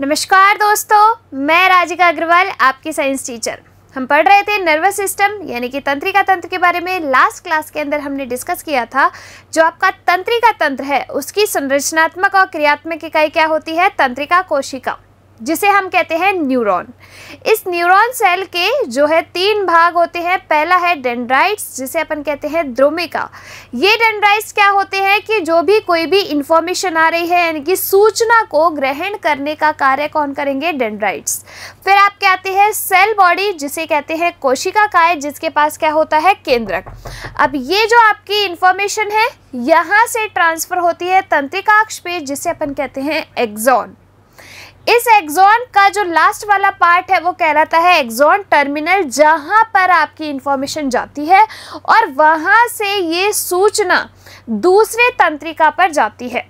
नमस्कार दोस्तों मैं राजिका अग्रवाल आपकी साइंस टीचर हम पढ़ रहे थे नर्वस सिस्टम यानी कि तंत्रिका तंत्र के बारे में लास्ट क्लास के अंदर हमने डिस्कस किया था जो आपका तंत्रिका तंत्र है उसकी संरचनात्मक और क्रियात्मक इकाई क्या होती है तंत्रिका कोशिका जिसे हम कहते हैं न्यूरॉन इस न्यूरॉन सेल के जो है तीन भाग होते हैं पहला है डेंड्राइट्स जिसे अपन कहते हैं द्रोमिका ये डेंड्राइट्स क्या होते हैं कि जो भी कोई भी इंफॉर्मेशन आ रही है यानी कि सूचना को ग्रहण करने का कार्य कौन करेंगे डेंड्राइट्स फिर क्या आते हैं सेल बॉडी जिसे कहते हैं कोशिका काय जिसके पास क्या होता है केंद्रक अब ये जो आपकी इंफॉर्मेशन है यहाँ से ट्रांसफ़र होती है तंत्रिकाक्ष पे जिसे अपन कहते हैं एग्जॉन इस एग्जॉन का जो लास्ट वाला पार्ट है वो कहलाता है एग्जॉन टर्मिनल जहाँ पर आपकी इंफॉर्मेशन जाती है और वहाँ से ये सूचना दूसरे तंत्रिका पर जाती है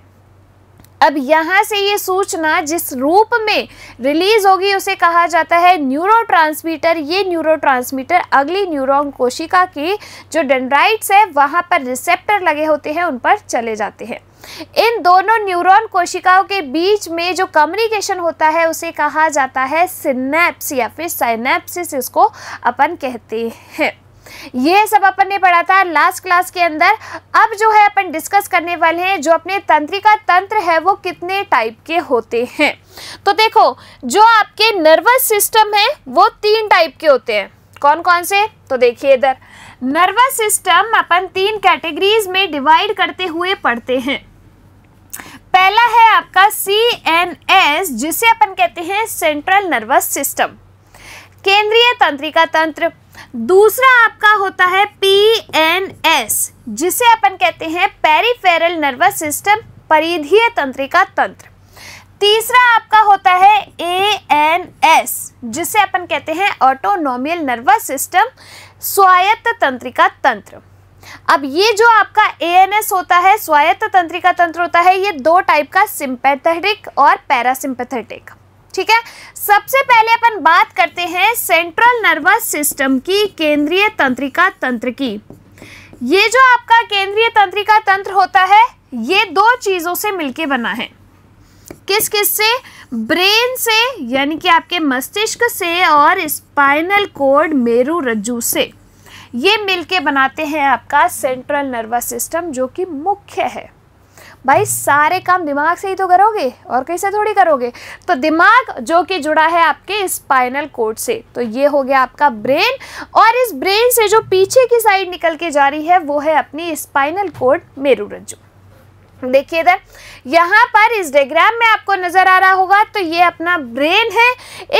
अब यहाँ से ये सूचना जिस रूप में रिलीज होगी उसे कहा जाता है न्यूरो ट्रांसमीटर ये न्यूरो ट्रांसमीटर अगली न्यूरॉन कोशिका की जो डेंड्राइट्स है वहाँ पर रिसेप्टर लगे होते हैं उन पर चले जाते हैं इन दोनों न्यूरॉन कोशिकाओं के बीच में जो कम्युनिकेशन होता है उसे कहा जाता है सिनेप्स या फिर साइनेप्सिस इसको अपन कहते हैं ये सब अपन ने पढ़ा था लास्ट क्लास के अंदर अब जो है अपन डिस्कस करने वाले हैं जो अपने तंत्रिका तंत्र है वो कितने टाइप के होते हैं तो देखो जो आपके नर्वस सिस्टम है वो तीन टाइप के होते हैं कौन कौन से तो देखिए इधर नर्वस सिस्टम अपन तीन कैटेगरीज में डिवाइड करते हुए पढ़ते हैं पहला है आपका सी एन एस जिसे अपन कहते हैं सेंट्रल नर्वस सिस्टम केंद्रीय तंत्रिका तंत्र दूसरा आपका होता है पी एन एस जिसे अपन कहते हैं पेरीफेरल नर्वस सिस्टम परिधीय तंत्रिका तंत्र तीसरा आपका होता है ए एन एस जिसे अपन कहते हैं ऑटोनोमियल नर्वस सिस्टम स्वायत्त तंत्रिका तंत्र अब ये जो आपका ए एन एस होता है स्वायत्त तंत्रिका तंत्र होता है ये दो टाइप का सिंपैथेटिक और पैरासिंपैथेटिक ठीक है सबसे पहले अपन बात करते हैं सेंट्रल नर्वस सिस्टम की केंद्रीय तंत्रिका तंत्र की ये जो आपका केंद्रीय तंत्रिका तंत्र होता है ये दो चीज़ों से मिलके बना है किस किस से ब्रेन से यानी कि आपके मस्तिष्क से और स्पाइनल कोड मेरु रज्जू से ये मिलके बनाते हैं आपका सेंट्रल नर्वस सिस्टम जो कि मुख्य है भाई सारे काम दिमाग से ही तो करोगे और कैसे थोड़ी करोगे तो दिमाग जो कि जुड़ा है आपके स्पाइनल कोड से तो ये हो गया आपका ब्रेन और इस ब्रेन से जो पीछे की साइड निकल के जा रही है वो है अपनी स्पाइनल कोड रज्जु देखिए इधर यहाँ पर इस डायग्राम में आपको नज़र आ रहा होगा तो ये अपना ब्रेन है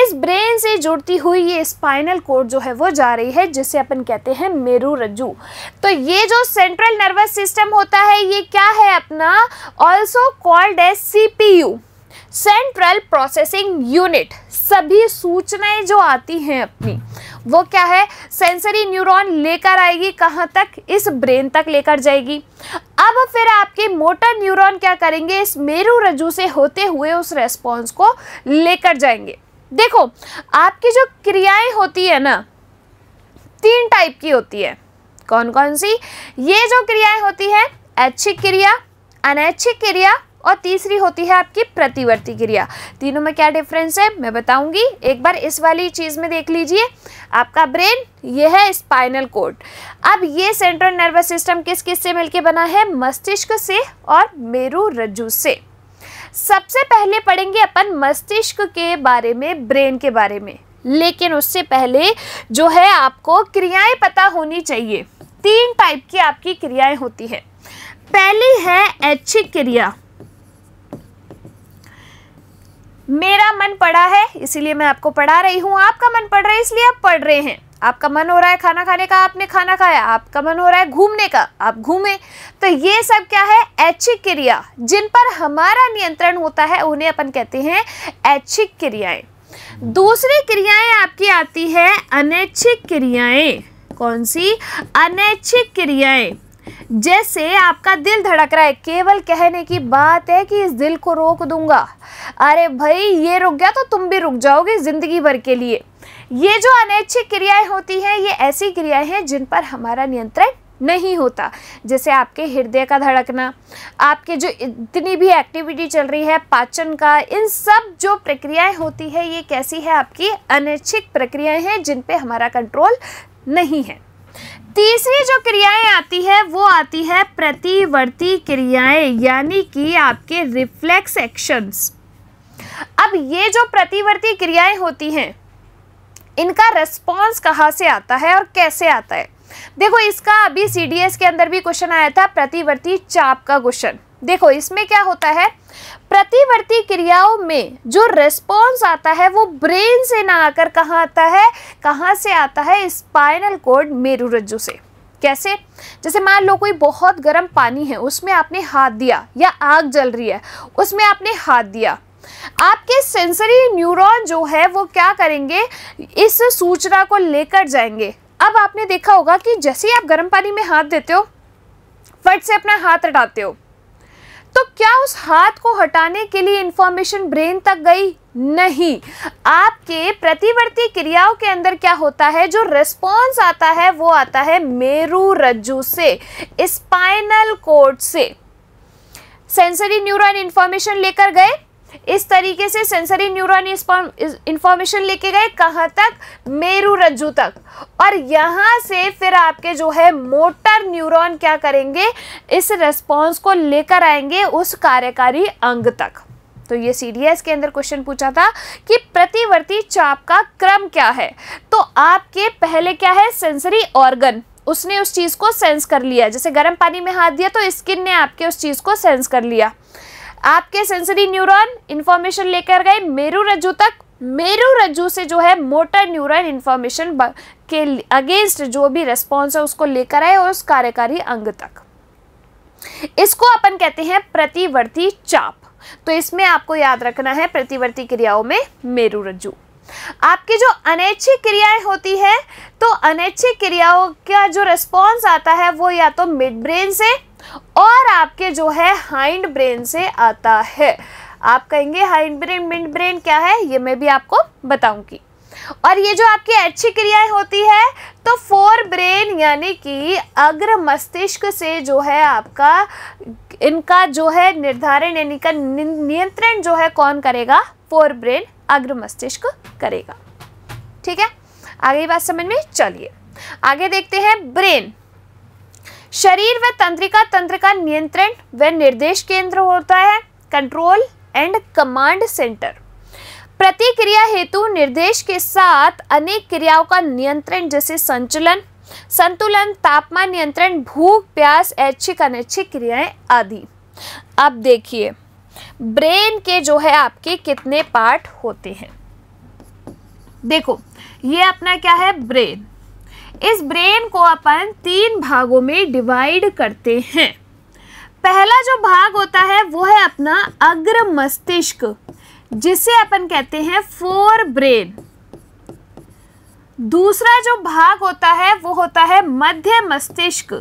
इस ब्रेन से जुड़ती हुई ये स्पाइनल कोड जो है वो जा रही है जिसे अपन कहते हैं मेरू रज्जू तो ये जो सेंट्रल नर्वस सिस्टम होता है ये क्या है अपना also called as C P U central processing unit सभी सूचनाएं जो आती हैं अपनी वो क्या है सेंसरी न्यूरॉन लेकर आएगी कहाँ तक इस ब्रेन तक लेकर जाएगी अब फिर आपके मोटर न्यूरॉन क्या करेंगे इस मेरू रज्जू से होते हुए उस रेस्पॉन्स को लेकर जाएंगे देखो आपकी जो क्रियाएं होती है ना तीन टाइप की होती है कौन कौन सी ये जो क्रियाएं होती है ऐच्छिक क्रिया अनैच्छिक क्रिया और तीसरी होती है आपकी प्रतिवर्ती क्रिया तीनों में क्या डिफरेंस है मैं बताऊंगी एक बार इस वाली चीज़ में देख लीजिए आपका ब्रेन ये है स्पाइनल कोड अब ये सेंट्रल नर्वस सिस्टम किस किस से मिलके बना है मस्तिष्क से और मेरु रज्जू से सबसे पहले पढ़ेंगे अपन मस्तिष्क के बारे में ब्रेन के बारे में लेकिन उससे पहले जो है आपको क्रियाएं पता होनी चाहिए तीन टाइप की आपकी क्रियाएं होती है पहली है ऐच्छिक क्रिया मेरा मन पड़ा है इसीलिए मैं आपको पढ़ा रही हूँ आपका मन पड़ रहा है इसलिए आप पढ़ रहे हैं आपका मन हो रहा है खाना खाने का आपने खाना खाया आपका मन हो रहा है घूमने का आप घूमे तो ये सब क्या है ऐच्छिक क्रिया जिन पर हमारा नियंत्रण होता है उन्हें अपन कहते हैं ऐच्छिक क्रियाएं दूसरी क्रियाएं आपकी आती है अनैच्छिक क्रियाएं कौन सी अनैच्छिक क्रियाएं जैसे आपका दिल धड़क रहा है केवल कहने की बात है कि इस दिल को रोक दूंगा अरे भाई ये रुक गया तो तुम भी रुक जाओगे ज़िंदगी भर के लिए ये जो अनैच्छिक क्रियाएं होती हैं ये ऐसी क्रियाएं हैं जिन पर हमारा नियंत्रण नहीं होता जैसे आपके हृदय का धड़कना आपके जो इतनी भी एक्टिविटी चल रही है पाचन का इन सब जो प्रक्रियाएं होती है ये कैसी है आपकी अनैच्छिक प्रक्रियाएं हैं जिन पे हमारा कंट्रोल नहीं है तीसरी जो क्रियाएं आती है वो आती है प्रतिवर्ती क्रियाएं यानी कि आपके रिफ्लेक्स एक्शंस अब ये जो प्रतिवर्ती क्रियाएं होती हैं इनका रिस्पॉन्स कहाँ से आता है और कैसे आता है देखो इसका अभी सी के अंदर भी क्वेश्चन आया था प्रतिवर्ती चाप का क्वेश्चन देखो इसमें क्या होता है प्रतिवर्ती क्रियाओं में जो रेस्पॉन्स आता है वो ब्रेन से ना आकर कहाँ आता है कहाँ से आता है स्पाइनल कोड मेरू रज्जु से कैसे जैसे मान लो कोई बहुत गर्म पानी है उसमें आपने हाथ दिया या आग जल रही है उसमें आपने हाथ दिया आपके सेंसरी न्यूरॉन जो है वो क्या करेंगे इस सूचना को लेकर जाएंगे अब आपने देखा होगा कि जैसे ही आप गर्म पानी में हाथ देते हो फट से अपना हाथ हटाते हो तो क्या उस हाथ को हटाने के लिए इंफॉर्मेशन ब्रेन तक गई नहीं आपके प्रतिवर्ती क्रियाओं के अंदर क्या होता है जो रिस्पॉन्स आता है वो आता है मेरू रज्जू से स्पाइनल कोड से सेंसरी न्यूरॉन इंफॉर्मेशन लेकर गए इस तरीके से सेंसरी न्यूरॉन इंफॉर्मेशन लेके गए कहाँ तक मेरू रज्जू तक और यहाँ से फिर आपके जो है मोटर न्यूरॉन क्या करेंगे इस रेस्पॉन्स को लेकर आएंगे उस कार्यकारी अंग तक तो ये एस के अंदर क्वेश्चन पूछा था कि प्रतिवर्ती चाप का क्रम क्या है तो आपके पहले क्या है सेंसरी ऑर्गन उसने उस चीज़ को सेंस कर लिया जैसे गर्म पानी में हाथ दिया तो स्किन ने आपके उस चीज़ को सेंस कर लिया आपके सेंसरी न्यूरॉन इंफॉर्मेशन लेकर गए मेरु रज्जु तक मेरु रज्जु से जो है मोटर न्यूरॉन इंफॉर्मेशन के अगेंस्ट जो भी रेस्पॉन्स है उसको लेकर आए और उस कार्यकारी अंग तक इसको अपन कहते हैं प्रतिवर्ती चाप तो इसमें आपको याद रखना है प्रतिवर्ती क्रियाओं में मेरु रज्जु आपकी जो अनैच्छिक क्रियाएं होती है तो अनैच्छिक क्रियाओं का जो रिस्पॉन्स आता है वो या तो मिड ब्रेन से और आपके जो है हाइंड ब्रेन से आता है आप कहेंगे हाइंड ब्रेन मिंड ब्रेन क्या है ये मैं भी आपको बताऊंगी और ये जो आपकी अच्छी क्रियाएं होती है तो फोर ब्रेन यानी कि अग्र मस्तिष्क से जो है आपका इनका जो है निर्धारण यानी का नियंत्रण जो है कौन करेगा फोर ब्रेन अग्र मस्तिष्क करेगा ठीक है आगे बात समझ में चलिए आगे देखते हैं ब्रेन शरीर व तंत्रिका तंत्र का नियंत्रण व निर्देश केंद्र होता है कंट्रोल एंड कमांड सेंटर प्रतिक्रिया हेतु निर्देश के साथ अनेक क्रियाओं का नियंत्रण जैसे संचलन संतुलन तापमान नियंत्रण भूख प्यास ऐच्छिक अनैच्छिक क्रियाएं आदि अब देखिए ब्रेन के जो है आपके कितने पार्ट होते हैं देखो ये अपना क्या है ब्रेन इस ब्रेन को अपन तीन भागों में डिवाइड करते हैं पहला जो भाग होता है वो है अपना अग्र मस्तिष्क जिसे अपन कहते हैं फोर ब्रेन दूसरा जो भाग होता है वो होता है मध्य मस्तिष्क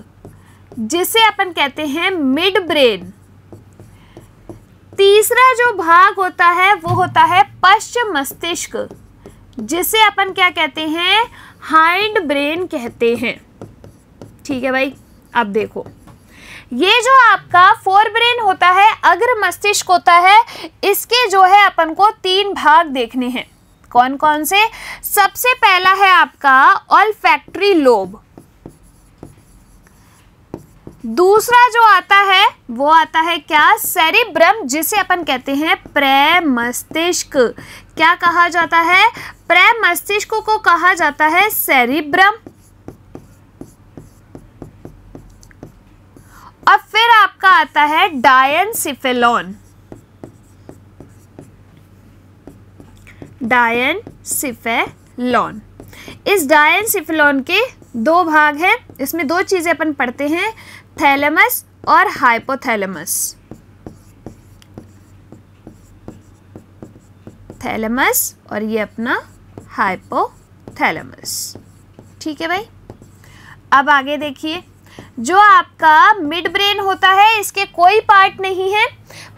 जिसे अपन कहते हैं मिड ब्रेन तीसरा जो भाग होता है वो होता है पश्च मस्तिष्क जिसे अपन क्या कहते हैं हाइंड ब्रेन कहते हैं ठीक है भाई अब देखो ये जो आपका फोर ब्रेन होता है अग्र मस्तिष्क होता है इसके जो है अपन को तीन भाग देखने हैं कौन कौन से सबसे पहला है आपका ऑल फैक्ट्री लोब दूसरा जो आता है वो आता है क्या सेरिब्रम जिसे अपन कहते हैं प्रमस्तिष्क क्या कहा जाता है प्रमस्तिष्क को कहा जाता है सेरिब्रम और फिर आपका आता है डायनसिफेलॉन सिफेलॉन इस डायन सिफेलॉन के दो भाग हैं इसमें दो चीज़ें अपन पढ़ते हैं थैलेमस और हाइपोथैलेमस थैलेमस और ये अपना हाइपोथैलेमस ठीक है भाई अब आगे देखिए जो आपका मिड ब्रेन होता है इसके कोई पार्ट नहीं है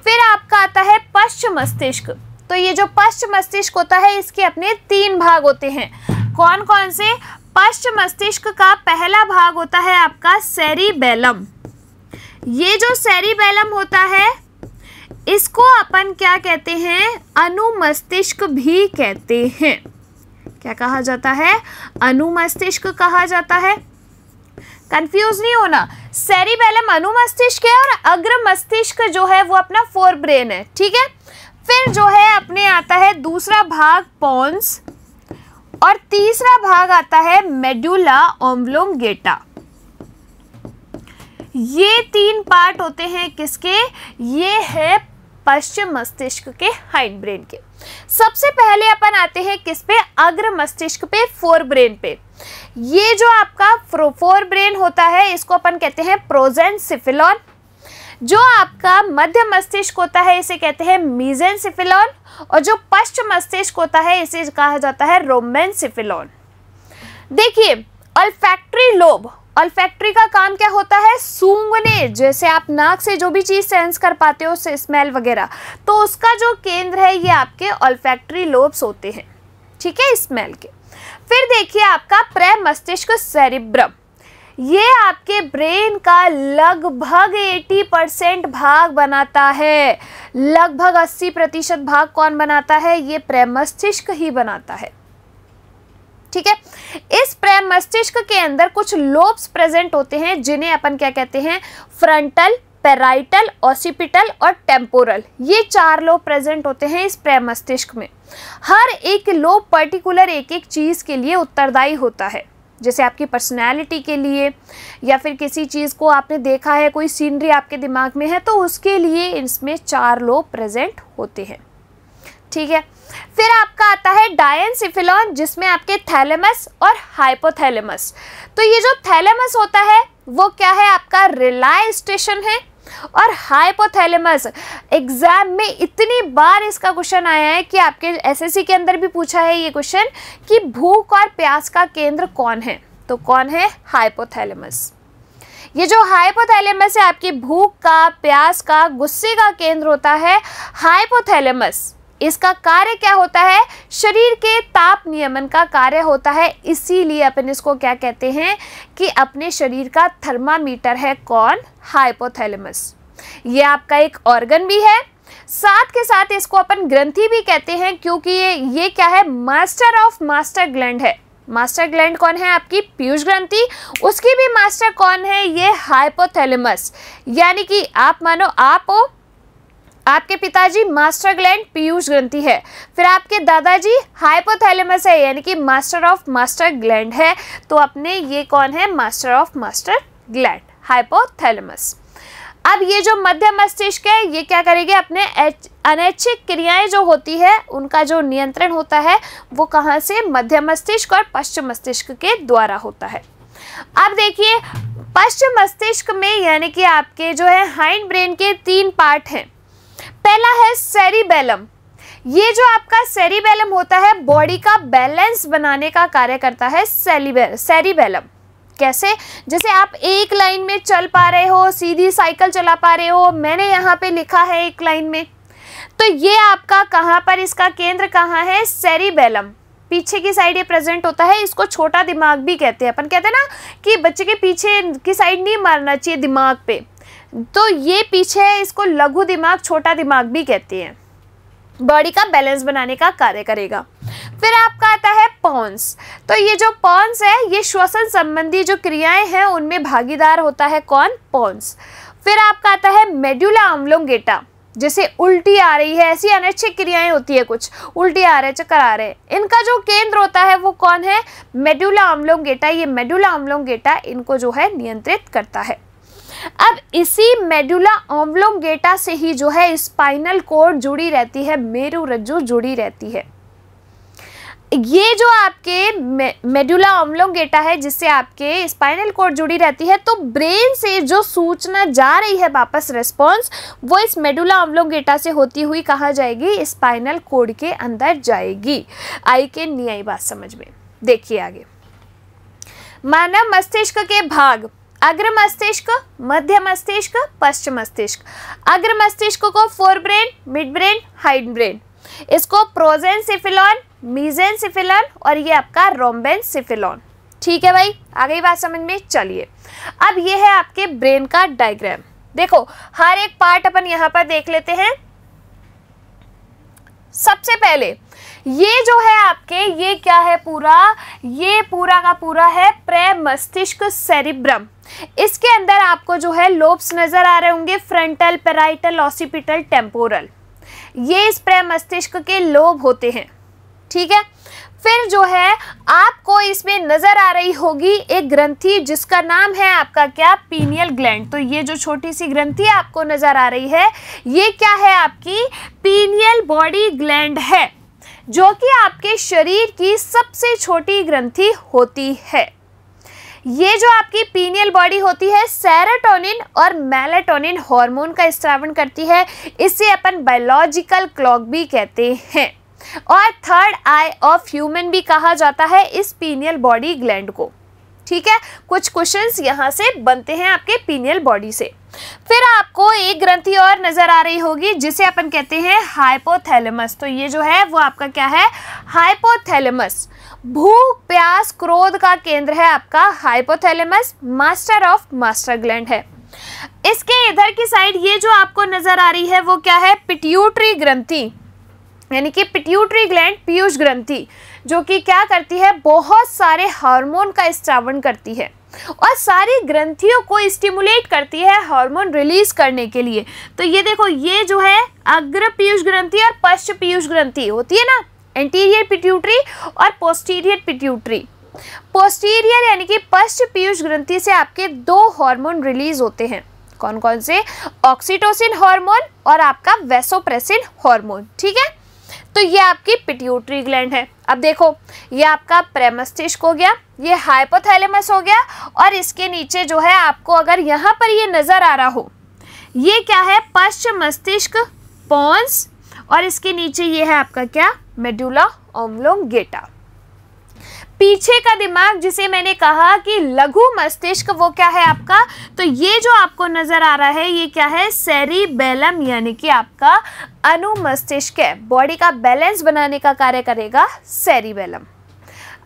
फिर आपका आता है पश्च मस्तिष्क तो ये जो पश्च मस्तिष्क होता है इसके अपने तीन भाग होते हैं कौन कौन से पश्च मस्तिष्क का पहला भाग होता है आपका सेरिबेलम ये जो सेरिबेलम होता है इसको अपन क्या कहते हैं अनुमस्तिष्क भी कहते हैं क्या कहा जाता है अनुमस्तिष्क कहा जाता है कंफ्यूज नहीं होना सेरिबेलम अनुमस्तिष्क है और अग्र मस्तिष्क जो है वो अपना फोर ब्रेन है ठीक है फिर जो है अपने आता है दूसरा भाग पॉन्स और तीसरा भाग आता है मेडुला ओम्बलोंगेटा ये तीन पार्ट होते हैं किसके ये है पश्चिम मस्तिष्क के हाइंड ब्रेन के सबसे पहले अपन आते हैं किस पे अग्र मस्तिष्क पे फोर ब्रेन पे ये जो आपका फोर ब्रेन होता है इसको अपन कहते हैं प्रोजेंट सिफिलॉन जो आपका मध्य मस्तिष्क होता है इसे कहते हैं मीजन सिफिलॉन और जो पश्चिम मस्तिष्क होता है इसे कहा जाता है रोमेन सिफिलॉन देखिए अल्फैक्ट्री लोब अल्फैक्ट्री का काम क्या होता है सूंघने जैसे आप नाक से जो भी चीज़ सेंस कर पाते हो स्मेल वगैरह तो उसका जो केंद्र है ये आपके अल्फैक्ट्री लोब्स होते हैं ठीक है स्मेल के फिर देखिए आपका प्रे मस्तिष्क सेरिब्रम ये आपके ब्रेन का लगभग 80 परसेंट भाग बनाता है लगभग 80 प्रतिशत भाग कौन बनाता है ये प्रेमस्तिष्क ही बनाता है ठीक है इस प्रेम मस्तिष्क के अंदर कुछ लोब्स प्रेजेंट होते हैं जिन्हें अपन क्या कहते हैं फ्रंटल पेराइटल ऑसिपिटल और टेम्पोरल ये चार लोब प्रेजेंट होते हैं इस प्रेम मस्तिष्क में हर एक लोब पर्टिकुलर एक एक चीज़ के लिए उत्तरदायी होता है जैसे आपकी पर्सनैलिटी के लिए या फिर किसी चीज़ को आपने देखा है कोई सीनरी आपके दिमाग में है तो उसके लिए इसमें चार लोग प्रेजेंट होते हैं ठीक है फिर आपका आता है डायन सिफिलॉन जिसमें आपके थैलेमस और हाइपोथैलेमस तो ये जो थैलेमस होता है वो क्या है आपका रिलाय स्टेशन है और हाइपोथैलेमस एग्जाम में इतनी बार इसका क्वेश्चन आया है कि आपके एसएससी के अंदर भी पूछा है ये क्वेश्चन कि भूख और प्यास का केंद्र कौन है तो कौन है हाइपोथैलेमस ये जो हाइपोथैलेमस है आपकी भूख का प्यास का गुस्से का केंद्र होता है हाइपोथैलेमस इसका कार्य क्या होता है शरीर के ताप नियमन का कार्य होता है इसीलिए अपन इसको क्या कहते हैं कि अपने शरीर का थर्मामीटर है कौन हाइपोथैलेमस ये आपका एक ऑर्गन भी है साथ के साथ इसको अपन ग्रंथि भी कहते हैं क्योंकि ये ये क्या है मास्टर ऑफ मास्टर ग्लैंड है मास्टर ग्लैंड कौन है आपकी पीयूष ग्रंथि उसकी भी मास्टर कौन है ये हाइपोथैलेमस यानी कि आप मानो आप हो आपके पिताजी मास्टर ग्लैंड पीयूष ग्रंथि है फिर आपके दादाजी हाइपोथैलेमस है यानी कि मास्टर ऑफ मास्टर ग्लैंड है तो अपने ये कौन है master of master gland hypothalamus अब ये जो मध्य मस्तिष्क है ये क्या करेगी अपने अनैच्छिक क्रियाएं जो होती है उनका जो नियंत्रण होता है वो कहाँ से मध्य मस्तिष्क और पश्चिम मस्तिष्क के द्वारा होता है अब देखिए पश्चिम मस्तिष्क में यानी कि आपके जो है हाइंड ब्रेन के तीन पार्ट हैं पहला है सेरिबेलम ये जो आपका सेरिबेलम होता है बॉडी का बैलेंस बनाने का कार्य करता है सेरिबेलम कैसे जैसे आप एक लाइन में चल पा रहे हो सीधी साइकिल चला पा रहे हो मैंने यहाँ पे लिखा है एक लाइन में तो ये आपका कहाँ पर इसका केंद्र कहाँ है सेरिबेलम पीछे की साइड ये प्रेजेंट होता है इसको छोटा दिमाग भी कहते हैं अपन कहते हैं ना कि बच्चे के पीछे की साइड नहीं मारना चाहिए दिमाग पे तो ये पीछे है इसको लघु दिमाग छोटा दिमाग भी कहते हैं बॉडी का बैलेंस बनाने का कार्य करेगा फिर आपका आता है पॉन्स तो ये जो पॉन्स है ये श्वसन संबंधी जो क्रियाएं हैं उनमें भागीदार होता है कौन पॉन्स फिर आपका आता है मेड्यूला आम्लोंगेटा जैसे उल्टी आ रही है ऐसी अनैच्छिक क्रियाएं होती है कुछ उल्टी आ रहे चक्कर आ रहे इनका जो केंद्र होता है वो कौन है मेड्यूला आम्लोंगेटा ये मेड्यूला आम्लोंगेटा इनको जो है नियंत्रित करता है अब इसी मेडुला ओवलोंगेटा से ही जो है स्पाइनल कोड जुड़ी रहती है मेरु रज्जु जुड़ी रहती है ये जो आपके मेडुला ओवलोंगेटा है जिससे आपके स्पाइनल कोड जुड़ी रहती है तो ब्रेन से जो सूचना जा रही है वापस रिस्पॉन्स वो इस मेडुला ओवलोंगेटा से होती हुई कहा जाएगी स्पाइनल कोड के अंदर जाएगी आई के नहीं आई बात समझ में देखिए आगे मानव मस्तिष्क के भाग अग्र मस्तिष्क मध्य मस्तिष्क पश्चिम मस्तिष्क अग्र मस्तिष्क को forebrain midbrain hindbrain इसको प्रोजेन सिफिलॉन मीजेन सिफिलॉन और ये आपका रोमबेन सिफिलॉन ठीक है भाई आ गई बात समझ में चलिए अब ये है आपके ब्रेन का डायग्राम देखो हर एक पार्ट अपन यहाँ पर देख लेते हैं सबसे पहले ये जो है आपके ये क्या है पूरा ये पूरा का पूरा है प्रे मस्तिष्क सेरिब्रम इसके अंदर आपको जो है लोब्स नज़र आ रहे होंगे फ्रंटल पेराइटल ऑसिपिटल टेम्पोरल ये इस प्रे मस्तिष्क के लोब होते हैं ठीक है फिर जो है आपको इसमें नजर आ रही होगी एक ग्रंथि जिसका नाम है आपका क्या पीनियल ग्लैंड तो ये जो छोटी सी ग्रंथि आपको नजर आ रही है ये क्या है आपकी पीनियल बॉडी ग्लैंड है जो कि आपके शरीर की सबसे छोटी ग्रंथि होती है ये जो आपकी पीनियल बॉडी होती है सेरोटोनिन और मेलेटोनिन हार्मोन का स्त्रावण करती है इसे अपन बायोलॉजिकल क्लॉक भी कहते हैं और थर्ड आई ऑफ ह्यूमन भी कहा जाता है इस पीनियल बॉडी ग्लैंड को ठीक है कुछ क्वेश्चंस यहाँ से बनते हैं आपके पीनियल बॉडी से फिर आपको एक ग्रंथि और नजर आ रही होगी जिसे अपन कहते हैं हाइपोथैलेमस तो ये जो है वो आपका क्या है हाइपोथैलेमस भूख प्यास क्रोध का केंद्र है आपका hypothalamus master of master gland है इसके इधर की साइड ये जो आपको नजर आ रही है वो क्या है पिट्यूटरी ग्रंथि यानी कि पिट्यूटरी ग्लैंड पीयूष ग्रंथि जो कि क्या करती है बहुत सारे हार्मोन का स्त्रावण करती है और सारी ग्रंथियों को स्टिमुलेट करती है हार्मोन रिलीज करने के लिए तो ये देखो ये जो है अग्र पीयूष ग्रंथि और पश्च पीयूष ग्रंथि होती है ना एंटीरियर पिट्यूटरी और पोस्टीरियर पिट्यूटरी पोस्टीरियर यानी कि पश्च पीयूष ग्रंथि से आपके दो हार्मोन रिलीज होते हैं कौन कौन से ऑक्सीटोसिन हार्मोन और आपका वेसोप्रेसिन हार्मोन ठीक है तो ये आपकी पिट्यूटरी ग्लैंड है अब देखो ये आपका प्रेमस्टिष्क हो गया ये हाइपोथैलेमस हो गया और इसके नीचे जो है आपको अगर यहाँ पर ये नज़र आ रहा हो ये क्या है पश्च मस्तिष्क पॉन्स और इसके नीचे ये है आपका क्या मेडुला ओमलोंगेटा पीछे का दिमाग जिसे मैंने कहा कि लघु मस्तिष्क वो क्या है आपका तो ये जो आपको नज़र आ रहा है ये क्या है सेरिबेलम यानी कि आपका अनुमस्तिष्क है बॉडी का बैलेंस बनाने का कार्य करेगा सेरिबेलम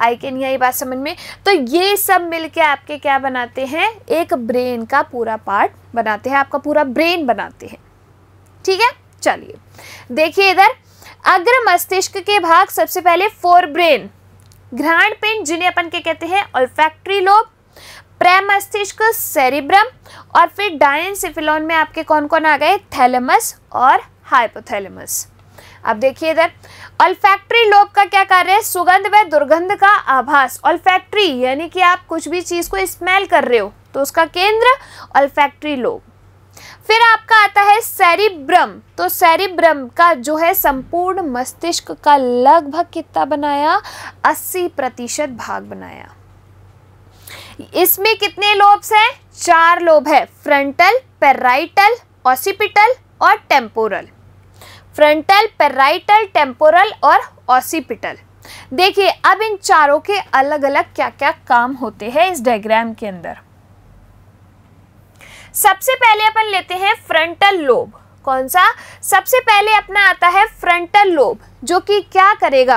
आई कैन यही बात समझ में तो ये सब मिलके आपके क्या बनाते हैं एक ब्रेन का पूरा पार्ट बनाते हैं आपका पूरा ब्रेन बनाते हैं ठीक है चलिए देखिए इधर अग्र मस्तिष्क के भाग सबसे पहले फोर ब्रेन घ्राण पिंड जिन्हें अपन क्या कहते हैं और फैक्ट्री लोब प्रेम मस्तिष्क सेरिब्रम और फिर डायन सिफिलोन में आपके कौन कौन आ गए थैलेमस और हाइपोथैलेमस अब देखिए इधर ऑल्फैक्ट्री लोब का क्या कार्य है सुगंध व दुर्गंध का आभास ऑल्फैक्ट्री यानी कि आप कुछ भी चीज़ को स्मेल कर रहे हो तो उसका केंद्र ऑल्फैक्ट्री लोब फिर आपका आता है सेरिब्रम तो सेरिब्रम का जो है संपूर्ण मस्तिष्क का लगभग कितना बनाया 80 प्रतिशत भाग बनाया इसमें कितने लोब्स हैं चार लोब है फ्रंटल पेराइटल ऑसिपिटल और टेम्पोरल फ्रंटल पेराइटल टेम्पोरल और ऑसिपिटल देखिए अब इन चारों के अलग अलग क्या क्या काम होते हैं इस डायग्राम के अंदर सबसे पहले अपन लेते हैं फ्रंटल लोब कौन सा सबसे पहले अपना आता है फ्रंटल लोब जो कि क्या करेगा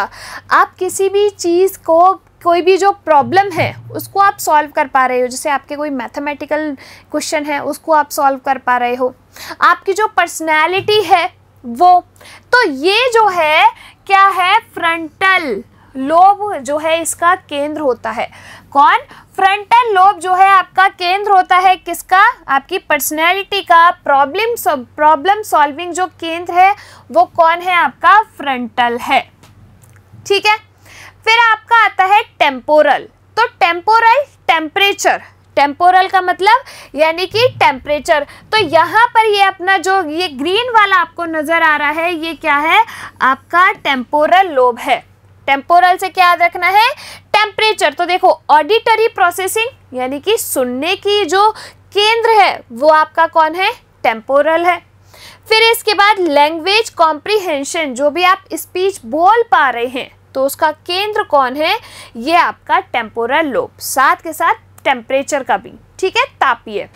आप किसी भी चीज़ को कोई भी जो प्रॉब्लम है उसको आप सॉल्व कर पा रहे हो जैसे आपके कोई मैथमेटिकल क्वेश्चन है उसको आप सॉल्व कर पा रहे हो आपकी जो पर्सनैलिटी है वो तो ये जो है क्या है फ्रंटल लोब जो है इसका केंद्र होता है कौन फ्रंटल लोब जो है आपका केंद्र होता है किसका आपकी पर्सनैलिटी का प्रॉब्लम प्रॉब्लम सॉल्विंग जो केंद्र है वो कौन है आपका फ्रंटल है ठीक है फिर आपका आता है टेम्पोरल तो टेम्पोरल टेम्परेचर टेम्पोरल का मतलब यानी कि टेम्परेचर तो यहाँ पर ये अपना जो ये ग्रीन वाला आपको नज़र आ रहा है ये क्या है आपका टेम्पोरल लोब है टेम्पोरल से क्या याद रखना है टेम्परेचर तो देखो ऑडिटरी प्रोसेसिंग यानी कि सुनने की जो केंद्र है वो आपका कौन है टेम्पोरल है फिर इसके बाद लैंग्वेज कॉम्प्रीहेंशन जो भी आप स्पीच बोल पा रहे हैं तो उसका केंद्र कौन है ये आपका टेम्पोरल लोब साथ के साथ टेम्परेचर का भी ठीक है तापीय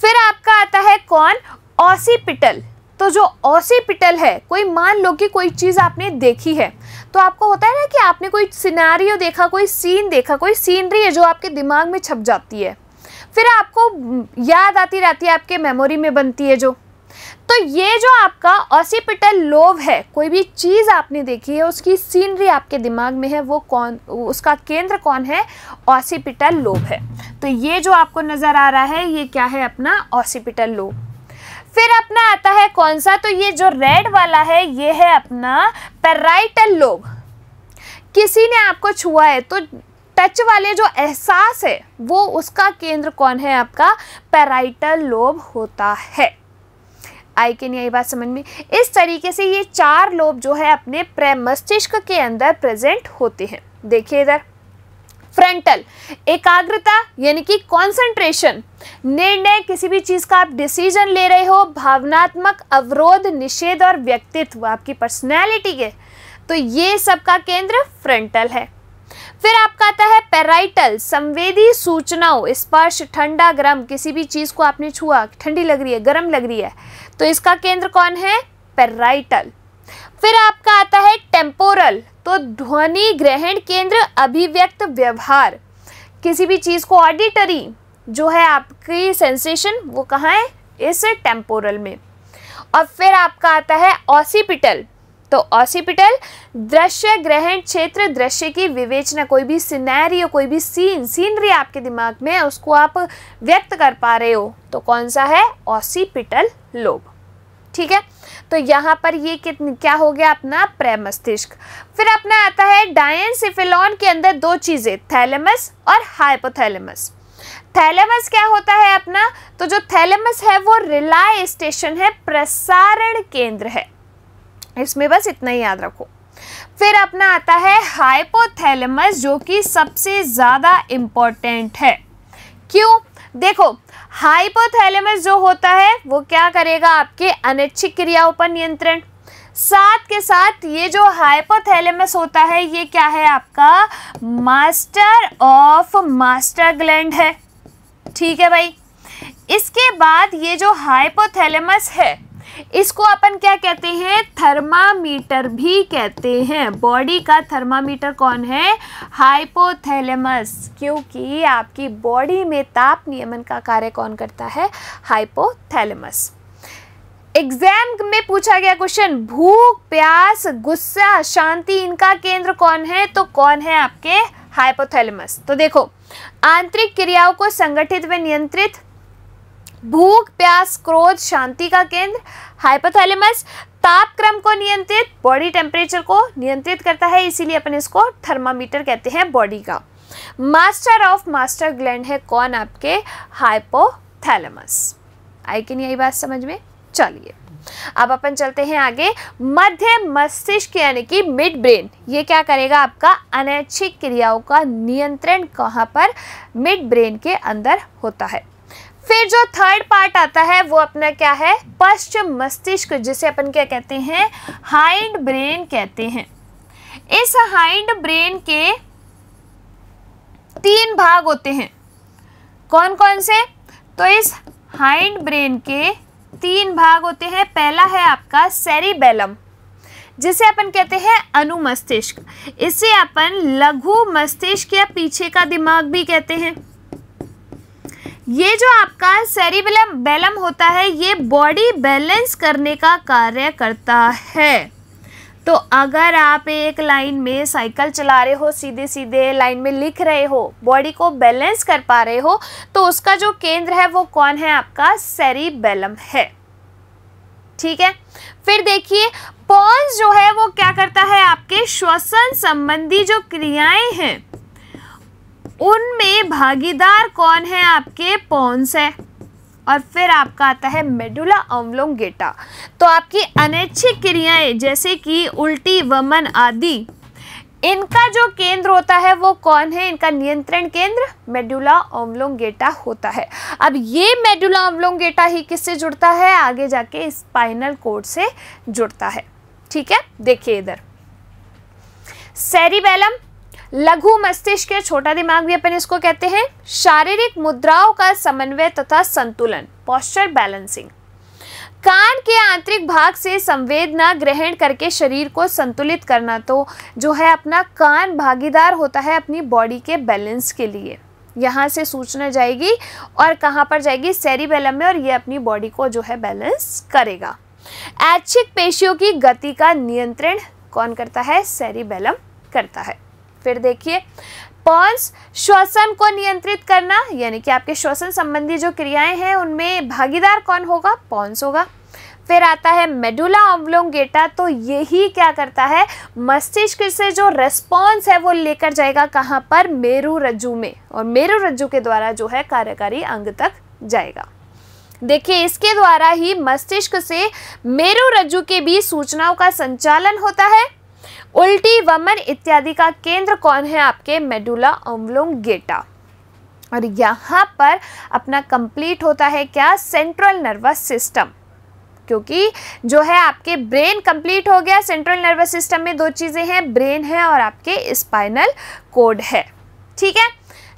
फिर आपका आता है कौन ऑसीपिटल तो जो ऑसीपिटल है कोई मान लो कि कोई चीज़ आपने देखी है तो आपको होता है ना कि आपने कोई सिनारी देखा कोई सीन देखा कोई सीनरी है जो आपके दिमाग में छप जाती है फिर आपको याद आती रहती है आपके मेमोरी में बनती है जो तो ये जो आपका ऑसिपिटल लोव है कोई भी चीज़ आपने देखी है उसकी सीनरी आपके दिमाग में है वो कौन उसका केंद्र कौन है ऑसिपिटल लोव है तो ये जो आपको नज़र आ रहा है ये क्या है अपना ऑसिपिटल लोव फिर अपना आता है कौन सा तो ये जो रेड वाला है ये है अपना पेराइटल लोब किसी ने आपको छुआ है तो टच वाले जो एहसास है वो उसका केंद्र कौन है आपका पेराइटल लोब होता है आई नहीं आई बात समझ में इस तरीके से ये चार लोब जो है अपने मस्तिष्क के अंदर प्रेजेंट होते हैं देखिए इधर फ्रंटल एकाग्रता यानी कि कॉन्सेंट्रेशन निर्णय किसी भी चीज़ का आप डिसीजन ले रहे हो भावनात्मक अवरोध निषेध और व्यक्तित्व आपकी पर्सनैलिटी के तो ये सब का केंद्र फ्रंटल है फिर आपका आता है पेराइटल संवेदी सूचनाओं स्पर्श ठंडा गर्म किसी भी चीज़ को आपने छुआ ठंडी लग रही है गर्म लग रही है तो इसका केंद्र कौन है पेराइटल फिर आपका आता है टेम्पोरल तो ध्वनि ग्रहण केंद्र अभिव्यक्त व्यवहार किसी भी चीज़ को ऑडिटरी जो है आपकी सेंसेशन वो कहाँ है इस टेम्पोरल में और फिर आपका आता है ऑसिपिटल तो ऑसिपिटल दृश्य ग्रहण क्षेत्र दृश्य की विवेचना कोई भी सिनेरियो कोई भी सीन सीनरी आपके दिमाग में उसको आप व्यक्त कर पा रहे हो तो कौन सा है ऑसिपिटल लोब ठीक है तो यहाँ पर ये कितनी क्या हो गया अपना प्रेमस्तिष्क फिर अपना आता है डायनसिफिलॉन के अंदर दो चीज़ें थैलेमस और हाइपोथैलेमस थैलेमस क्या होता है अपना तो जो थैलेमस है वो रिलाय स्टेशन है प्रसारण केंद्र है इसमें बस इतना ही याद रखो फिर अपना आता है हाइपोथैलेमस जो कि सबसे ज़्यादा इम्पॉर्टेंट है क्यों देखो हाइपोथैलेमस जो होता है वो क्या करेगा आपके अनैच्छिक क्रियाओं पर नियंत्रण साथ के साथ ये जो हाइपोथैलेमस होता है ये क्या है आपका मास्टर ऑफ मास्टर ग्लैंड है ठीक है भाई इसके बाद ये जो हाइपोथैलेमस है इसको अपन क्या कहते हैं थर्मामीटर भी कहते हैं बॉडी का थर्मामीटर कौन है हाइपोथैलेमस क्योंकि आपकी बॉडी में ताप नियमन का कार्य कौन करता है हाइपोथैलेमस एग्जाम में पूछा गया क्वेश्चन भूख प्यास गुस्सा शांति इनका केंद्र कौन है तो कौन है आपके हाइपोथैलेमस तो देखो आंतरिक क्रियाओं को संगठित व नियंत्रित भूख प्यास क्रोध शांति का केंद्र हाइपोथैलेमस तापक्रम को नियंत्रित बॉडी टेम्परेचर को नियंत्रित करता है इसीलिए अपन इसको थर्मामीटर कहते हैं बॉडी का मास्टर ऑफ मास्टर ग्लैंड है कौन आपके हाइपोथैलेमस आई नहीं यही बात समझ में चलिए अब अपन चलते हैं आगे मध्य मस्तिष्क यानी कि मिड ब्रेन ये क्या करेगा आपका अनैच्छिक क्रियाओं का नियंत्रण कहाँ पर मिड ब्रेन के अंदर होता है फिर जो थर्ड पार्ट आता है वो अपना क्या है पश्चिम मस्तिष्क जिसे अपन क्या कहते हैं हाइंड ब्रेन कहते हैं इस हाइंड ब्रेन के तीन भाग होते हैं कौन कौन से तो इस हाइंड ब्रेन के तीन भाग होते हैं पहला है आपका सेरिबेलम जिसे अपन कहते हैं अनुमस्तिष्क इसे अपन लघु मस्तिष्क या पीछे का दिमाग भी कहते हैं ये जो आपका सेरिबेलम बेलम होता है ये बॉडी बैलेंस करने का कार्य करता है तो अगर आप एक लाइन में साइकिल चला रहे हो सीधे सीधे लाइन में लिख रहे हो बॉडी को बैलेंस कर पा रहे हो तो उसका जो केंद्र है वो कौन है आपका सेरिबेलम है ठीक है फिर देखिए पॉन्स जो है वो क्या करता है आपके श्वसन संबंधी जो क्रियाएं हैं उनमें भागीदार कौन है आपके पॉन्स है और फिर आपका आता है मेडुला अम्लोंगेटा तो आपकी अनैच्छिक क्रियाएं जैसे कि उल्टी वमन आदि इनका जो केंद्र होता है वो कौन है इनका नियंत्रण केंद्र मेडुला ओमलोंगेटा होता है अब ये मेडुला ओमलोंगेटा ही किससे जुड़ता है आगे जाके स्पाइनल कोड से जुड़ता है ठीक है देखिए इधर सेरिबेलम लघु मस्तिष्क या छोटा दिमाग भी अपन इसको कहते हैं शारीरिक मुद्राओं का समन्वय तथा संतुलन पॉस्चर बैलेंसिंग कान के आंतरिक भाग से संवेदना ग्रहण करके शरीर को संतुलित करना तो जो है अपना कान भागीदार होता है अपनी बॉडी के बैलेंस के लिए यहाँ से सूचना जाएगी और कहाँ पर जाएगी सेरिबेलम में और ये अपनी बॉडी को जो है बैलेंस करेगा ऐच्छिक पेशियों की गति का नियंत्रण कौन करता है सेरिबेलम करता है फिर देखिए पॉन्स श्वसन को नियंत्रित करना यानी कि आपके श्वसन संबंधी जो क्रियाएं हैं उनमें भागीदार कौन होगा पॉन्स होगा फिर आता है मेडुला ऑब्लोंगेटा तो यही क्या करता है मस्तिष्क से जो रेस्पॉन्स है वो लेकर जाएगा कहाँ पर मेरु रज्जू में और मेरु रज्जू के द्वारा जो है कार्यकारी अंग तक जाएगा देखिए इसके द्वारा ही मस्तिष्क से मेरु रज्जू के बीच सूचनाओं का संचालन होता है उल्टी वमन इत्यादि का केंद्र कौन है आपके मेडुला ओमलोंग गेटा और यहाँ पर अपना कंप्लीट होता है क्या सेंट्रल नर्वस सिस्टम क्योंकि जो है आपके ब्रेन कंप्लीट हो गया सेंट्रल नर्वस सिस्टम में दो चीज़ें हैं ब्रेन है और आपके स्पाइनल कोड है ठीक है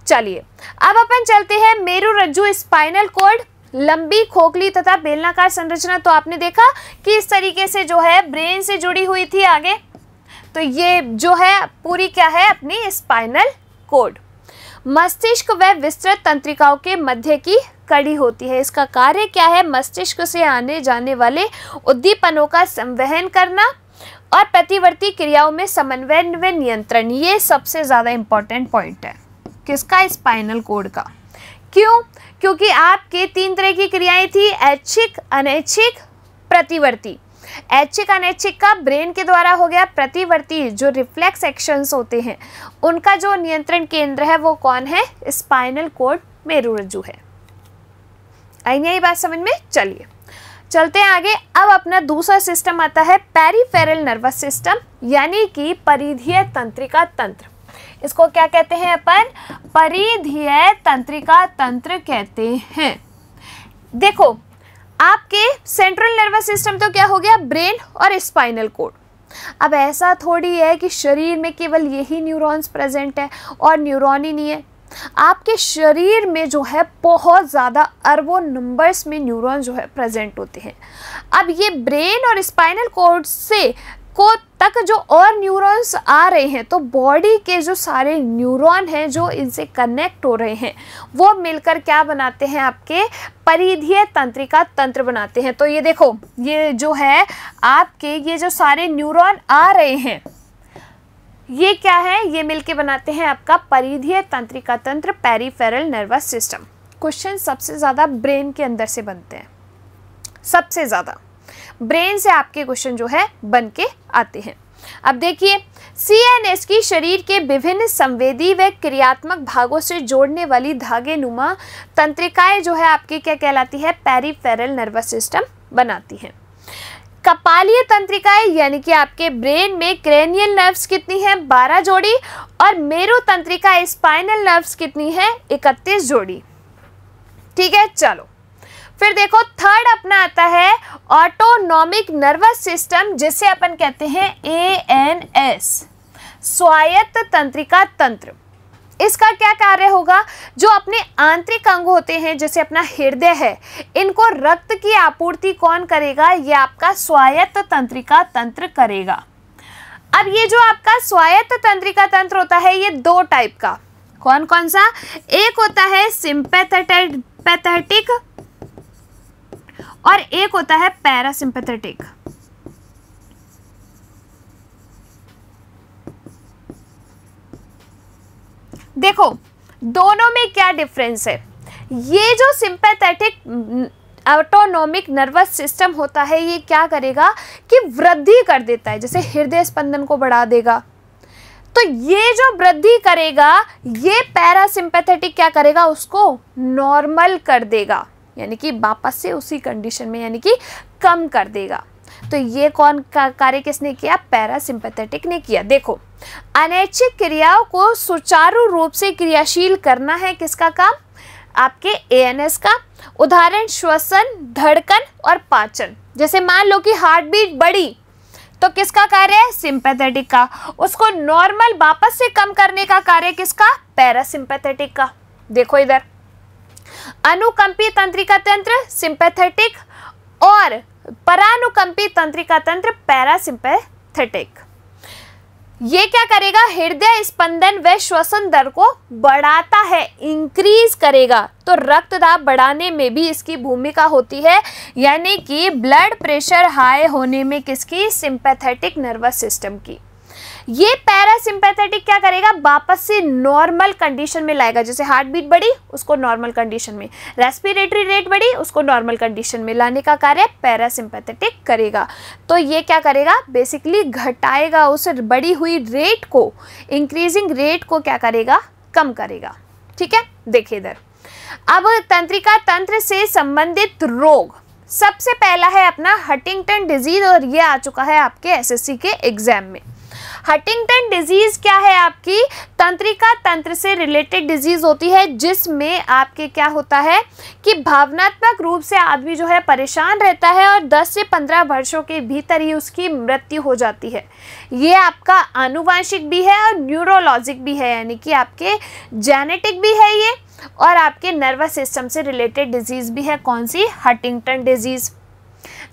चलिए अब अपन चलते हैं मेरु रज्जु स्पाइनल कोड लंबी खोखली तथा बेलनाकार संरचना तो आपने देखा कि इस तरीके से जो है ब्रेन से जुड़ी हुई थी आगे तो ये जो है पूरी क्या है अपनी स्पाइनल कोड मस्तिष्क व विस्तृत तंत्रिकाओं के मध्य की कड़ी होती है इसका कार्य क्या है मस्तिष्क से आने जाने वाले उद्दीपनों का संवहन करना और प्रतिवर्ती क्रियाओं में समन्वय व नियंत्रण ये सबसे ज़्यादा इम्पॉर्टेंट पॉइंट है किसका स्पाइनल कोड का क्यों क्योंकि आपके तीन तरह की क्रियाएं थी ऐच्छिक अनैच्छिक प्रतिवर्ती ऐच्छिक अनैच्छिक का ब्रेन के द्वारा हो गया प्रतिवर्ती जो रिफ्लेक्स एक्शंस होते हैं उनका जो नियंत्रण केंद्र है वो कौन है स्पाइनल कोड मेरुरज्जु है आई यही बात समझ में चलिए चलते हैं आगे अब अपना दूसरा सिस्टम आता है पेरीफेरल नर्वस सिस्टम यानी कि परिधीय तंत्रिका तंत्र इसको क्या कहते हैं अपन परिधीय तंत्रिका तंत्र कहते हैं देखो आपके सेंट्रल नर्वस सिस्टम तो क्या हो गया ब्रेन और स्पाइनल कोड अब ऐसा थोड़ी है कि शरीर में केवल यही न्यूरॉन्स प्रेजेंट है और न्यूरॉन ही नहीं है आपके शरीर में जो है बहुत ज़्यादा अरबों नंबर्स में न्यूरॉन जो है प्रेजेंट होते हैं अब ये ब्रेन और स्पाइनल कोड से को तक जो और न्यूरॉन्स आ रहे हैं तो बॉडी के जो सारे न्यूरॉन हैं जो इनसे कनेक्ट हो रहे हैं वो मिलकर क्या बनाते हैं आपके परिधीय तंत्रिका तंत्र बनाते हैं तो ये देखो ये जो है आपके ये जो सारे न्यूरॉन आ रहे हैं ये क्या है ये मिलकर बनाते हैं आपका परिधीय तंत्रिका तंत्र पेरीफेरल नर्वस सिस्टम क्वेश्चन सबसे ज़्यादा ब्रेन के अंदर से बनते हैं सबसे ज़्यादा ब्रेन से आपके क्वेश्चन जो है बन के आते हैं अब देखिए सी एन एस की शरीर के विभिन्न संवेदी व क्रियात्मक भागों से जोड़ने वाली धागे नुमा तंत्रिकाएं जो है आपके क्या कहलाती है पेरीफेरल नर्वस सिस्टम बनाती हैं कपालीय तंत्रिकाएं यानी कि आपके ब्रेन में क्रेनियल नर्व्स कितनी हैं 12 जोड़ी और मेरो तंत्रिका स्पाइनल नर्व्स कितनी हैं 31 जोड़ी ठीक है चलो फिर देखो थर्ड अपना आता है ऑटोनॉमिक नर्वस सिस्टम जिसे अपन कहते हैं ए एन एस स्वायत्त तंत्रिका तंत्र इसका क्या कार्य होगा जो अपने आंतरिक अंग होते हैं जैसे अपना हृदय है इनको रक्त की आपूर्ति कौन करेगा ये आपका स्वायत्त तंत्रिका तंत्र करेगा अब ये जो आपका स्वायत्त तंत्रिका तंत्र होता है ये दो टाइप का कौन कौन सा एक होता है सिंपैथेटिक और एक होता है पैरासिंपथेटिक देखो दोनों में क्या डिफरेंस है ये जो सिंपैथेटिक ऑटोनोमिक नर्वस सिस्टम होता है ये क्या करेगा कि वृद्धि कर देता है जैसे हृदय स्पंदन को बढ़ा देगा तो ये जो वृद्धि करेगा ये पैरासिंपैथेटिक क्या करेगा उसको नॉर्मल कर देगा यानी कि वापस से उसी कंडीशन में यानी कि कम कर देगा तो ये कौन का कार्य किसने किया पैरासिंपैथेटिक ने किया देखो अनैच्छिक क्रियाओं को सुचारू रूप से क्रियाशील करना है किसका काम आपके एएनएस का उदाहरण श्वसन धड़कन और पाचन जैसे मान लो कि हार्ट बीट बढ़ी तो किसका कार्य है सिंपैथेटिक का उसको नॉर्मल वापस से कम करने का कार्य किसका पैरासिम्पैथेटिक का देखो इधर अनुकंपी तंत्रिका तंत्र सिंपैथेटिक और परानुकंपी तंत्रिका तंत्र पैरासिंपैथेटिक ये क्या करेगा हृदय स्पंदन व श्वसन दर को बढ़ाता है इंक्रीज करेगा तो रक्तदाब बढ़ाने में भी इसकी भूमिका होती है यानी कि ब्लड प्रेशर हाई होने में किसकी सिंपैथेटिक नर्वस सिस्टम की ये पैरासिम्पैथेटिक क्या करेगा वापस से नॉर्मल कंडीशन में लाएगा जैसे हार्ट बीट बढ़ी उसको नॉर्मल कंडीशन में रेस्पिरेटरी रेट बढ़ी उसको नॉर्मल कंडीशन में लाने का कार्य पैरासिम्पैथेटिक करेगा तो ये क्या करेगा बेसिकली घटाएगा उस बढ़ी हुई रेट को इंक्रीजिंग रेट को क्या करेगा कम करेगा ठीक है देखिए इधर अब तंत्रिका तंत्र से संबंधित रोग सबसे पहला है अपना हटिंगटन डिजीज और ये आ चुका है आपके एसएससी के एग्जाम में हटिंगटन डिजीज़ क्या है आपकी तंत्रिका तंत्र से रिलेटेड डिजीज़ होती है जिसमें आपके क्या होता है कि भावनात्मक रूप से आदमी जो है परेशान रहता है और 10 से 15 वर्षों के भीतर ही उसकी मृत्यु हो जाती है ये आपका आनुवांशिक भी है और न्यूरोलॉजिक भी है यानी कि आपके जेनेटिक भी है ये और आपके नर्वस सिस्टम से रिलेटेड डिजीज़ भी है कौन सी हटिंगटन डिजीज़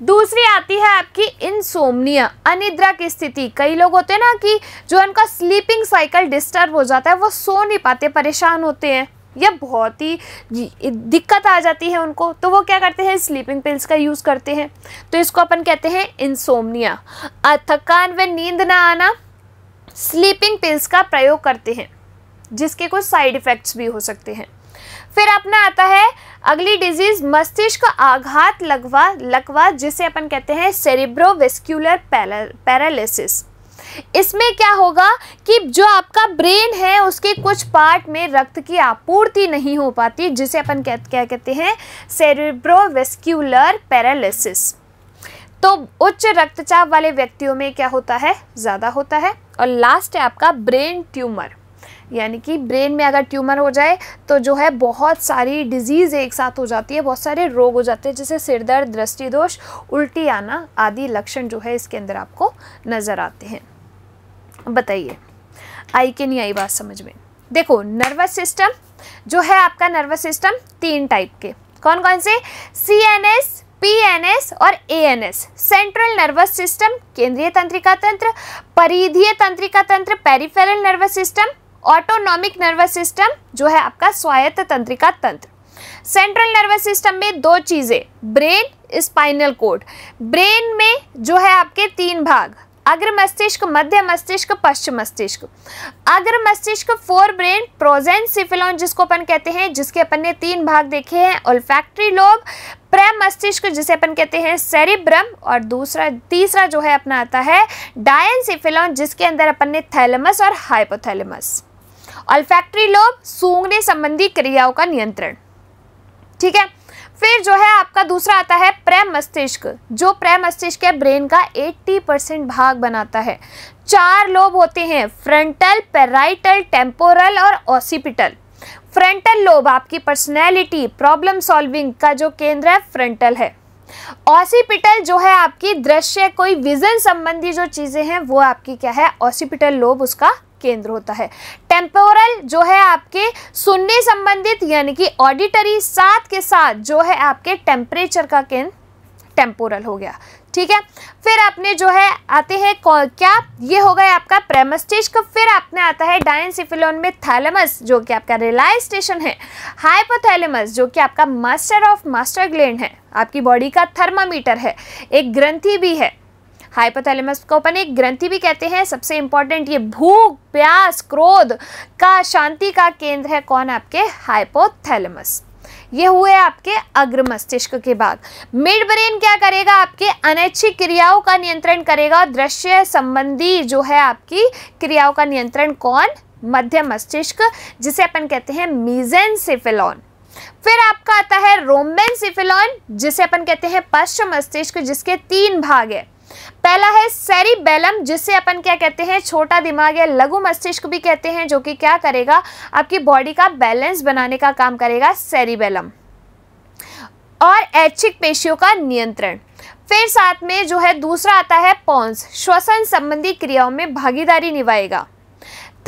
दूसरी आती है आपकी इंसोमनिया अनिद्रा की स्थिति कई लोग होते हैं ना कि जो उनका स्लीपिंग साइकिल डिस्टर्ब हो जाता है वो सो नहीं पाते परेशान होते हैं या बहुत ही दिक्कत आ जाती है उनको तो वो क्या करते हैं स्लीपिंग पिल्स का यूज़ करते हैं तो इसको अपन कहते हैं इंसोमनिया थकान व नींद ना आना स्लीपिंग पिल्स का प्रयोग करते हैं जिसके कुछ साइड इफ़ेक्ट्स भी हो सकते हैं फिर अपना आता है अगली डिजीज मस्तिष्क आघात लगवा लकवा जिसे अपन कहते हैं सेरिब्रोवेस्क्यूलर पैरालिसिस इसमें क्या होगा कि जो आपका ब्रेन है उसके कुछ पार्ट में रक्त की आपूर्ति नहीं हो पाती जिसे अपन कह क्या कहते हैं सेरिब्रोवेस्क्यूलर पैरालिसिस तो उच्च रक्तचाप वाले व्यक्तियों में क्या होता है ज़्यादा होता है और लास्ट है आपका ब्रेन ट्यूमर यानी कि ब्रेन में अगर ट्यूमर हो जाए तो जो है बहुत सारी डिजीज़ एक साथ हो जाती है बहुत सारे रोग हो जाते हैं जैसे सिरदर्द दृष्टिदोष उल्टी आना आदि लक्षण जो है इसके अंदर आपको नज़र आते हैं बताइए आई के नहीं आई बात समझ में देखो नर्वस सिस्टम जो है आपका नर्वस सिस्टम तीन टाइप के कौन कौन से सी एन एस पीएनएस और एएनएस सेंट्रल नर्वस सिस्टम केंद्रीय तंत्रिका तंत्र परिधीय तंत्रिका तंत्र peripheral nervous system autonomic nervous system जो है आपका स्वायत्त तंत्रिका तंत्र सेंट्रल नर्वस सिस्टम में दो चीज़ें ब्रेन स्पाइनल कोड ब्रेन में जो है आपके तीन भाग अग्र मस्तिष्क मध्य मस्तिष्क पश्चिम मस्तिष्क अग्र मस्तिष्क फोर ब्रेन प्रोजेन सिफिलॉन जिसको अपन कहते हैं जिसके अपन ने तीन भाग देखे हैं ओल्फैक्ट्री लोब प्रम मस्तिष्क जिसे अपन कहते हैं सेरिब्रम और दूसरा तीसरा जो है अपना आता है डायन सिफिलॉन जिसके अंदर अपन ने थैलेमस और हाइपोथैलेमस अल्फैक्ट्री लोब सूंघने संबंधी क्रियाओं का नियंत्रण ठीक है फिर जो है आपका दूसरा आता है प्रेम मस्तिष्क जो प्रेम मस्तिष्क है ब्रेन का 80 परसेंट भाग बनाता है चार लोब होते हैं फ्रंटल पेराइटल टेम्पोरल और ऑसिपिटल फ्रंटल लोब आपकी पर्सनैलिटी प्रॉब्लम सॉल्विंग का जो केंद्र है फ्रंटल है ऑसिपिटल जो है आपकी दृश्य कोई विजन संबंधी जो चीज़ें हैं वो आपकी क्या है ऑसिपिटल लोब उसका केंद्र होता है टेम्पोरल जो है आपके सुनने संबंधित यानी कि ऑडिटरी साथ के साथ जो है आपके टेम्परेचर का केंद्र टेम्पोरल हो गया ठीक है फिर आपने जो है आते हैं क्या ये हो गया आपका प्रेमस्टिश्क फिर आपने आता है डायनसिफिलोन में थैलेमस जो कि आपका रिलाय स्टेशन है हाइपोथैलेमस जो कि आपका मास्टर ऑफ मास्टर ग्लैंड है आपकी बॉडी का थर्मामीटर है एक ग्रंथि भी है हाइपोथैलेमस को अपन एक ग्रंथि भी कहते हैं सबसे इंपॉर्टेंट ये भूख प्यास क्रोध का शांति का केंद्र है कौन आपके हाइपोथैलेमस ये हुए आपके अग्र मस्तिष्क के बाद मिड ब्रेन क्या करेगा आपके अनैच्छिक क्रियाओं का नियंत्रण करेगा दृश्य संबंधी जो है आपकी क्रियाओं का नियंत्रण कौन मध्य मस्तिष्क जिसे अपन कहते हैं मीजन सिफिलॉन फिर आपका आता है रोमबेन सिफिलॉन जिसे अपन कहते हैं पश्चिम मस्तिष्क जिसके तीन भाग है पहला है सेरिबेलम जिसे अपन क्या कहते हैं छोटा दिमाग या लघु मस्तिष्क भी कहते हैं जो कि क्या करेगा आपकी बॉडी का बैलेंस बनाने का काम करेगा सेरिबेलम और ऐच्छिक पेशियों का नियंत्रण फिर साथ में जो है दूसरा आता है पॉन्स श्वसन संबंधी क्रियाओं में भागीदारी निभाएगा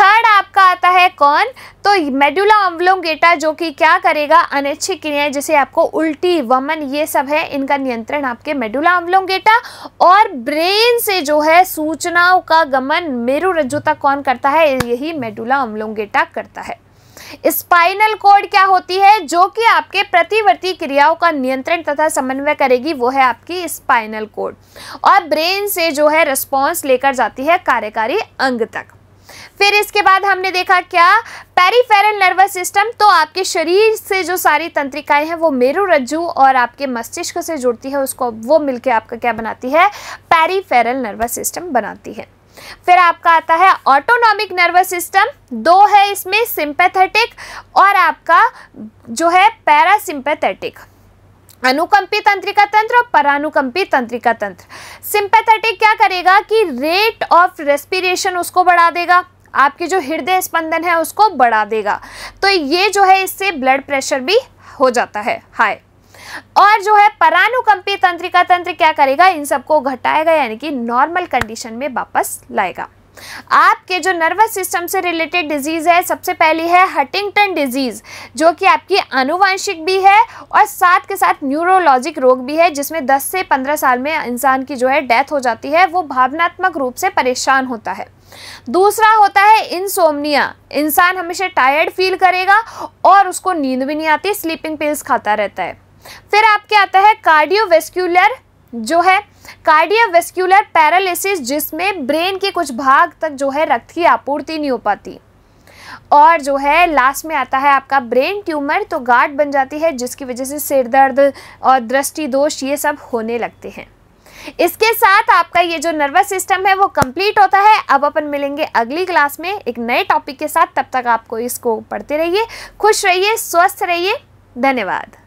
थर्ड आपका आता है कौन तो मेडुला ऑम्बलोंगेटा जो कि क्या करेगा अनैच्छिक क्रियाएं जैसे आपको उल्टी वमन ये सब है इनका नियंत्रण आपके मेडुला ऑम्बलोंगेटा और ब्रेन से जो है सूचनाओं का गमन मेरु रज्जु तक कौन करता है यही मेडुला ऑम्बलोंगेटा करता है स्पाइनल कोड क्या होती है जो कि आपके प्रतिवर्ती क्रियाओं का नियंत्रण तथा समन्वय करेगी वो है आपकी स्पाइनल कोड और ब्रेन से जो है रिस्पॉन्स लेकर जाती है कार्यकारी अंग तक फिर इसके बाद हमने देखा क्या पेरीफेरल नर्वस सिस्टम तो आपके शरीर से जो सारी तंत्रिकाएं हैं वो मेरु रज्जु और आपके मस्तिष्क से जुड़ती है उसको वो मिलके आपका क्या बनाती है पेरीफेरल नर्वस सिस्टम बनाती है फिर आपका आता है ऑटोनॉमिक नर्वस सिस्टम दो है इसमें सिंपैथेटिक और आपका जो है पैरासिम्पैथेटिक अनुकंपी तंत्रिका तंत्र और परानुकंपी तंत्रिका तंत्र सिंपैथेटिक क्या करेगा कि रेट ऑफ रेस्पिरेशन उसको बढ़ा देगा आपकी जो हृदय स्पंदन है उसको बढ़ा देगा तो ये जो है इससे ब्लड प्रेशर भी हो जाता है हाई और जो है परानुकंपी तंत्रिका तंत्र क्या करेगा इन सबको घटाएगा यानी कि नॉर्मल कंडीशन में वापस लाएगा आपके जो नर्वस सिस्टम से रिलेटेड डिजीज़ है सबसे पहली है हटिंगटन डिजीज़ जो कि आपकी आनुवंशिक भी है और साथ के साथ न्यूरोलॉजिक रोग भी है जिसमें 10 से 15 साल में इंसान की जो है डेथ हो जाती है वो भावनात्मक रूप से परेशान होता है दूसरा होता है इंसोमनिया इंसान हमेशा टायर्ड फील करेगा और उसको नींद भी नहीं आती स्लीपिंग पिल्स खाता रहता है फिर आपके आता है कार्डियोवेस्क्यूलर जो है कार्डियोवेस्क्यूलर पैरालिसिस जिसमें ब्रेन के कुछ भाग तक जो है रक्त की आपूर्ति नहीं हो पाती और जो है लास्ट में आता है आपका ब्रेन ट्यूमर तो गार्ड बन जाती है जिसकी वजह से सिर दर्द और दृष्टि दोष ये सब होने लगते हैं इसके साथ आपका ये जो नर्वस सिस्टम है वो कंप्लीट होता है अब अपन मिलेंगे अगली क्लास में एक नए टॉपिक के साथ तब तक आपको इसको पढ़ते रहिए खुश रहिए स्वस्थ रहिए धन्यवाद